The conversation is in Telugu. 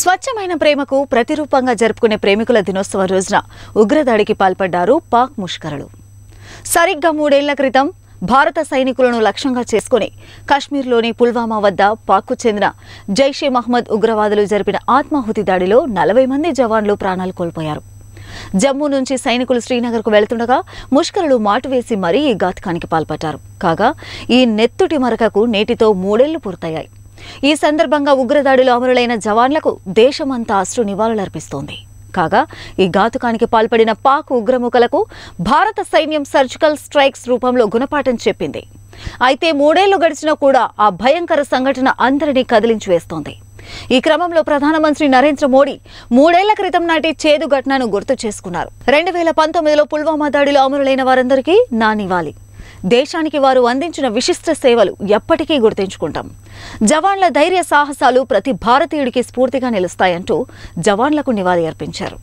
స్వచ్ఛమైన ప్రేమకు ప్రతిరూపంగా జరుపుకునే ప్రేమికుల దినోత్సవం రోజున ఉగ్రదాడికి పాల్పడ్డారు పాక్ ముష్కరులు సరిగ్గా మూడేళ్ల క్రితం భారత సైనికులను లక్ష్యంగా చేసుకుని కాశ్మీర్లోని పుల్వామా వద్ద పాక్కు చెందిన జైషే మహ్మద్ ఉగ్రవాదులు జరిపిన ఆత్మాహుతి దాడిలో నలభై మంది జవాన్లు ప్రాణాలు కోల్పోయారు జమ్మూ నుంచి సైనికులు శ్రీనగర్కు వెళ్తుండగా ముష్కరులు మాటువేసి మరీ ఈ ఘాతకానికి పాల్పడ్డారు కాగా ఈ నెత్తుటి మరకకు నేటితో మూడేళ్లు పూర్తయ్యాయి ఈ సందర్భంగా ఉగ్రదాడిలో అమరులైన జవాన్లకు దేశమంతా అశ్రు నివాళులర్పిస్తోంది కాగా ఈ ఘాతుకానికి పాల్పడిన పాక్ ఉగ్రముఖలకు భారత సైన్యం సర్జికల్ స్ట్రైక్స్ రూపంలో గుణపాఠం చెప్పింది అయితే మూడేళ్లు గడిచినా కూడా ఆ భయంకర సంఘటన అందరినీ కదిలించి వేస్తోంది ఈ క్రమంలో ప్రధానమంత్రి నరేంద్ర మోడీ మూడేళ్ల క్రితం నాటి చేదు ఘటనను గుర్తు చేసుకున్నారు రెండు వేల పంతొమ్మిదిలో పుల్వామా దాడిలో అమరులైన వారందరికీ నా నివాళి దేశానికి వారు అందించిన విశిష్ట సేవలు ఎప్పటికీ గుర్తించుకుంటాం జవాన్ల ధైర్య సాహసాలు ప్రతి భారతీయుడికి స్ఫూర్తిగా నిలుస్తాయంటూ జవాన్లకు నివాళి అర్పించారు